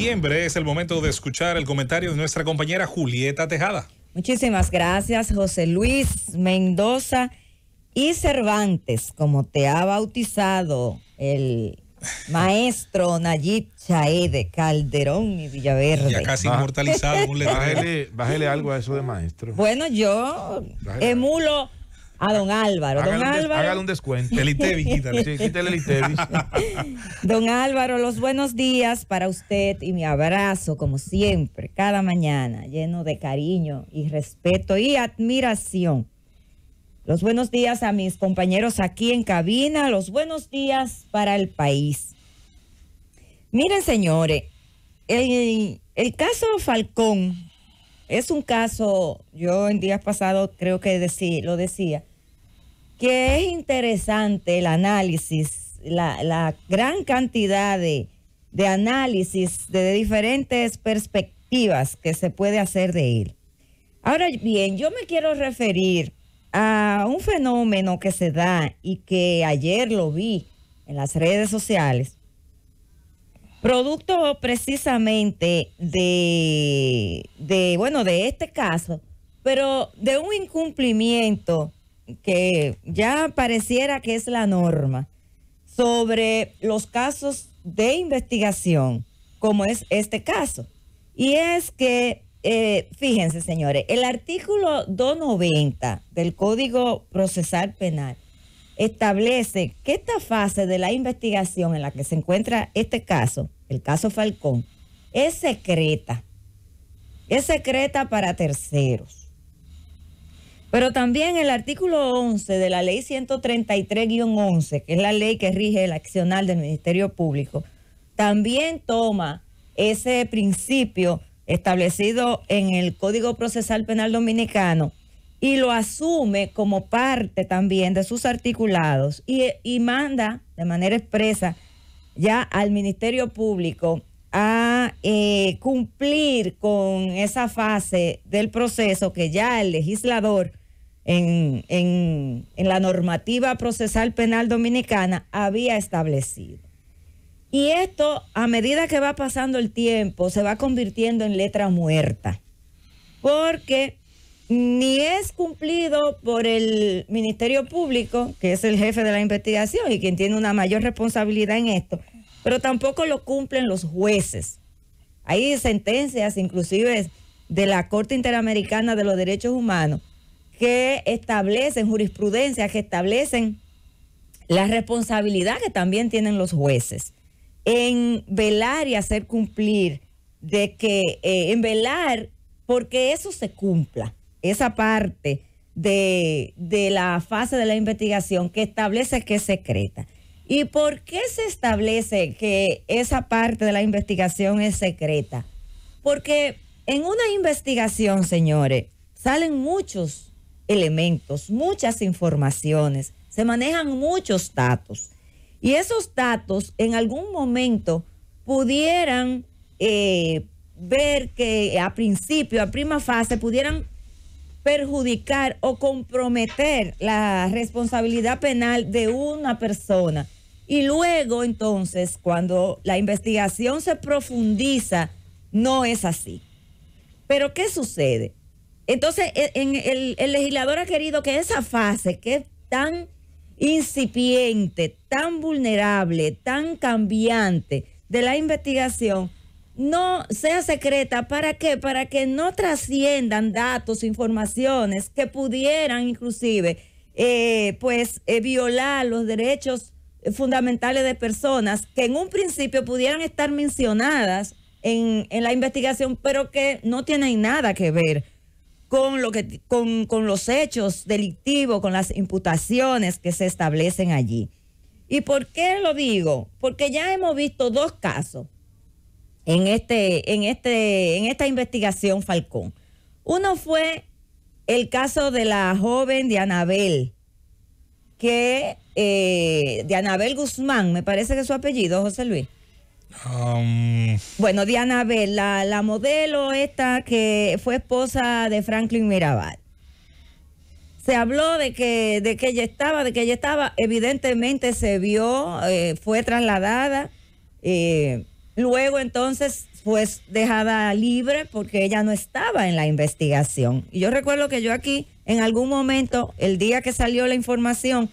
septiembre es el momento de escuchar el comentario de nuestra compañera Julieta Tejada. Muchísimas gracias, José Luis Mendoza y Cervantes, como te ha bautizado el maestro Nayib Chaede Calderón y Villaverde. Ya casi ah. inmortalizado. Bájale, algo a eso de maestro. Bueno, yo emulo a don Álvaro. don Álvaro. un descuento. El quítale, el don Álvaro, los buenos días para usted y mi abrazo, como siempre, cada mañana, lleno de cariño y respeto y admiración. Los buenos días a mis compañeros aquí en cabina, los buenos días para el país. Miren, señores, el, el caso Falcón es un caso, yo en días pasados creo que lo decía, que es interesante el análisis, la, gran cantidad de, análisis de diferentes perspectivas que se puede hacer de él. Ahora bien, yo me quiero referir a un fenómeno que se da y que ayer lo vi en las redes sociales, producto precisamente de bueno, de este caso, pero de un incumplimiento que ya pareciera que es la norma sobre los casos de investigación, como es este caso. Y es que, eh, fíjense señores, el artículo 290 del Código Procesal Penal establece que esta fase de la investigación en la que se encuentra este caso, el caso Falcón, es secreta. Es secreta para terceros. Pero también el artículo 11 de la ley 133-11, que es la ley que rige el accional del Ministerio Público, también toma ese principio establecido en el Código Procesal Penal Dominicano y lo asume como parte también de sus articulados y, manda de manera expresa ya al Ministerio Público a eh, cumplir con esa fase del proceso que ya el legislador en, la normativa procesal penal dominicana había establecido. Y esto, a medida que va pasando el tiempo, se va convirtiendo en letra muerta, porque ni es cumplido por el Ministerio Público, que es el jefe de la investigación y quien tiene una mayor responsabilidad en esto, pero tampoco lo cumplen los jueces. Hay sentencias, inclusive de la Corte Interamericana de los Derechos Humanos, que establecen jurisprudencia, que establecen la responsabilidad que también tienen los jueces en velar y hacer cumplir, de que eh, en velar porque eso se cumpla, esa parte de, de la fase de la investigación que establece que es secreta. ¿Y por qué se establece que esa parte de la investigación es secreta? Porque en una investigación, señores, salen muchos elementos, muchas informaciones, se manejan muchos datos. Y esos datos en algún momento pudieran eh, ver que a principio, a prima fase, pudieran perjudicar o comprometer la responsabilidad penal de una persona. Y luego entonces, cuando la investigación se profundiza, no es así. Pero ¿qué sucede? Entonces, e, el, legislador ha querido que esa fase que es tan incipiente, tan vulnerable, tan cambiante de la investigación, no sea secreta. ¿Para qué? Para que no trasciendan datos, informaciones que pudieran inclusive eh, pues eh, violar los derechos fundamentales de personas que en un principio pudieran estar mencionadas en la investigación, pero que no tienen nada que ver con, lo que, con, los hechos delictivos, con las imputaciones que se establecen allí. ¿Y por qué lo digo? Porque ya hemos visto dos casos en, este, en, este, en esta investigación Falcón. Uno fue el caso de la joven de Anabel, que eh, de Anabel Guzmán, me parece que su apellido, José Luis Um, bueno, Diana Bell, la, la, modelo esta que fue esposa de Franklin Mirabal. Se habló de que, ella estaba, de que ella estaba, evidentemente se vio, eh, fue trasladada, eh, luego entonces fue dejada libre porque ella no estaba en la investigación. Y yo recuerdo que yo aquí, en algún momento, el día que salió la información,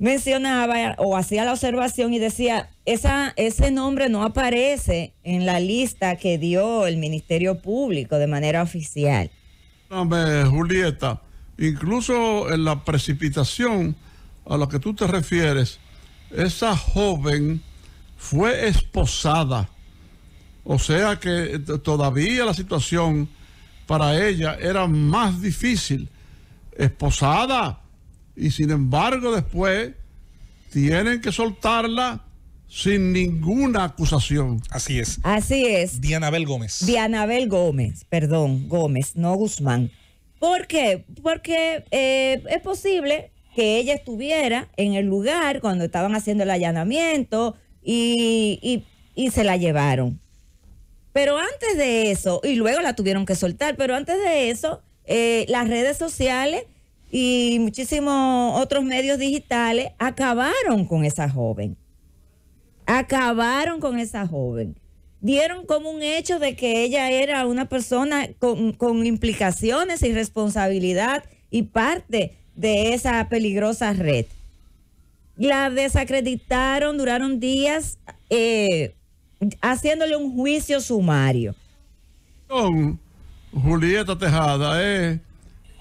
mencionaba o hacía la observación y decía, ese nombre no aparece en la lista que dio el Ministerio Público de manera oficial. Julieta, incluso en la precipitación a la que tú te refieres, esa joven fue esposada. O sea que todavía la situación para ella era más difícil. Esposada, y sin embargo después tienen que soltarla sin ninguna acusación. Así es. Así es. Dianabel Gómez. Dianabel Gómez, perdón, Gómez, no Guzmán. ¿Por qué? Porque eh, es posible que ella estuviera en el lugar cuando estaban haciendo el allanamiento y, y, se la llevaron. Pero antes de eso, y luego la tuvieron que soltar, pero antes de eso, eh, las redes sociales y muchísimos otros medios digitales acabaron con esa joven. Acabaron con esa joven. Dieron como un hecho de que ella era una persona con, implicaciones y responsabilidad y parte de esa peligrosa red. La desacreditaron, duraron días eh, haciéndole un juicio sumario. Julieta Tejada eh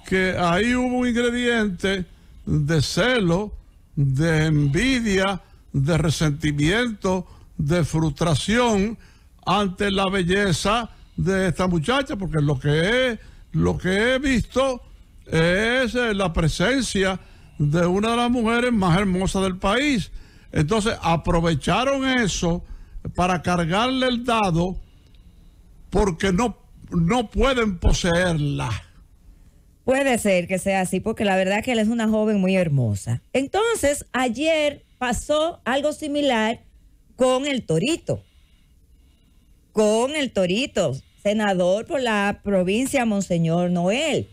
que ahí hubo un ingrediente de celo, de envidia, de resentimiento, de frustración ante la belleza de esta muchacha, porque lo que he, lo que he visto es eh, la presencia de una de las mujeres más hermosas del país. Entonces aprovecharon eso para cargarle el dado porque no, no pueden poseerla. Puede ser que sea así, porque la verdad es que él es una joven muy hermosa. Entonces, ayer pasó algo similar con el Torito. Con el Torito, senador por la provincia Monseñor Noel.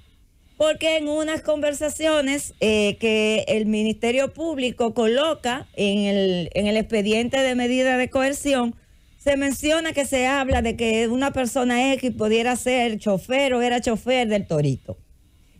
Porque en unas conversaciones eh, que el Ministerio Público coloca en el, en el expediente de medida de coerción, se menciona que se habla de que una persona X pudiera ser chofer o era chofer del Torito.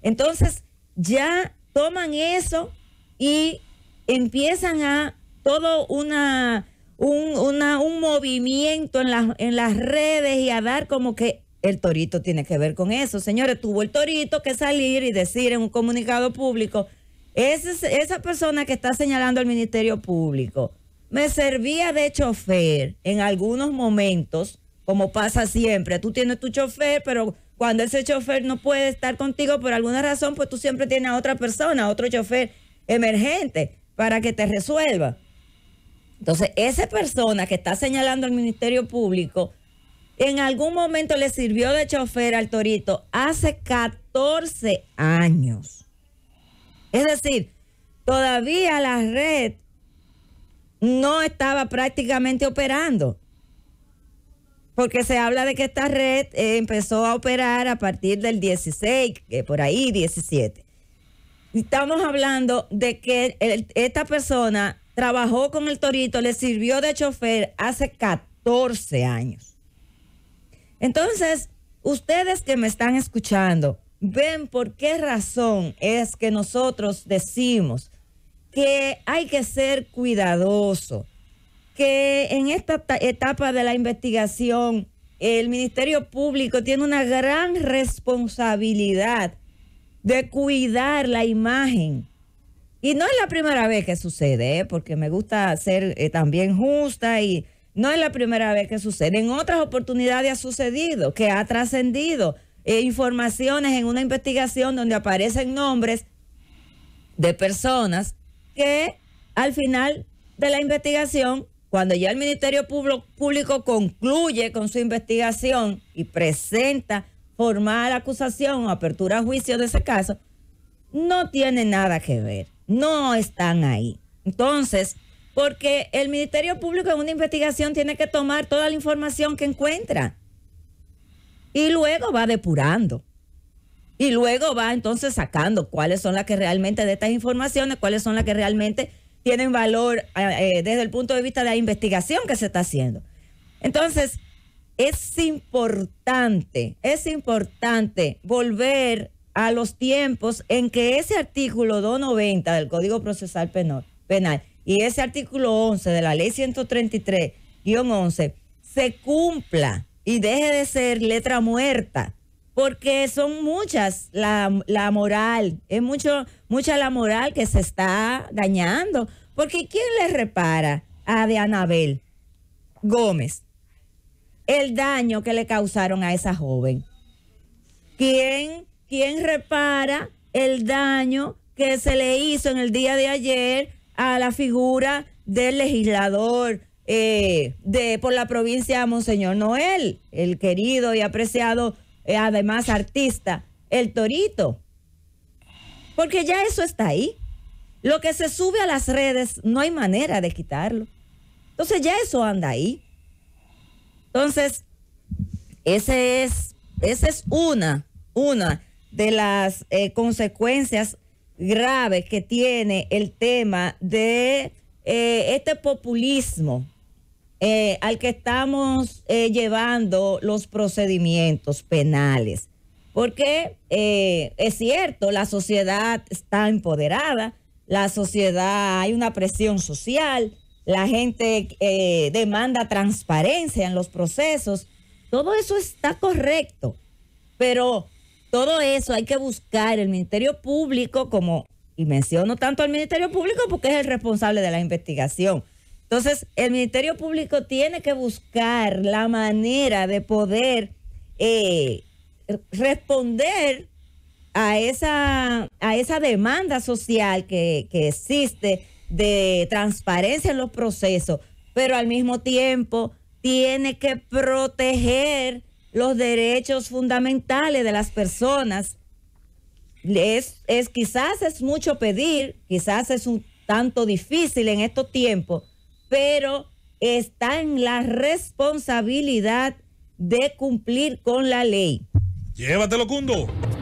Entonces, ya toman eso y empiezan a todo una, un, movimiento en, las en las redes y a dar como que el torito tiene que ver con eso. Señores, tuvo el torito que salir y decir en un comunicado público, esa, esa persona que está señalando al Ministerio Público me servía de chofer en algunos momentos, como pasa siempre. Tú tienes tu chofer, pero cuando ese chofer no puede estar contigo por alguna razón, pues tú siempre tienes a otra persona, otro chofer emergente para que te resuelva. Entonces, esa persona que está señalando al Ministerio Público, en algún momento le sirvió de chofer al Torito hace 14 años. Es decir, todavía la red no estaba prácticamente operando. Porque se habla de que esta red eh, empezó a operar a partir del 16, que eh, por ahí 17. Estamos hablando de que esta persona trabajó con el torito, le sirvió de chofer hace 14 años. Entonces, ustedes que me están escuchando, ven por qué razón es que nosotros decimos que hay que ser cuidadoso que en esta etapa de la investigación el Ministerio Público tiene una gran responsabilidad de cuidar la imagen. Y no es la primera vez que sucede, ¿eh? porque me gusta ser eh, también justa y no es la primera vez que sucede. En otras oportunidades ha sucedido, que ha trascendido eh, informaciones en una investigación donde aparecen nombres de personas que al final de la investigación cuando ya el Ministerio Público concluye con su investigación y presenta formal acusación o apertura a juicio de ese caso, no tiene nada que ver, no están ahí. Entonces, porque el Ministerio Público en una investigación tiene que tomar toda la información que encuentra y luego va depurando. Y luego va entonces sacando cuáles son las que realmente de estas informaciones, cuáles son las que realmente tienen valor eh, eh, desde el punto de vista de la investigación que se está haciendo. Entonces, es importante, es importante volver a los tiempos en que ese artículo 290 del Código Procesal Penal, Penal y ese artículo 11 de la Ley 133-11 se cumpla y deje de ser letra muerta porque son muchas la, moral, es mucho, mucha la moral que se está dañando. Porque ¿quién le repara a de Anabel Gómez el daño que le causaron a esa joven? ¿Quién, quién repara el daño que se le hizo en el día de ayer a la figura del legislador eh, de, por la provincia de Monseñor Noel, el querido y apreciado eh, además artista, el torito. Porque ya eso está ahí. Lo que se sube a las redes no hay manera de quitarlo. Entonces ya eso anda ahí. Entonces, ese es, esa es una, una de las eh, consecuencias graves que tiene el tema de eh, este populismo eh, al que estamos eh, llevando los procedimientos penales. Porque eh, es cierto, la sociedad está empoderada, la sociedad, hay una presión social, la gente demanda transparencia en los procesos, todo eso está correcto, pero todo eso hay que buscar el Ministerio Público como, y menciono tanto al Ministerio Público porque es el responsable de la investigación, entonces, el Ministerio Público tiene que buscar la manera de poder eh, responder a esa, a esa demanda social que, existe de transparencia en los procesos, pero al mismo tiempo tiene que proteger los derechos fundamentales de las personas. Es, es quizás es mucho pedir, quizás es un tanto difícil en estos tiempos, pero está en la responsabilidad de cumplir con la ley. Llévatelo, Cundo.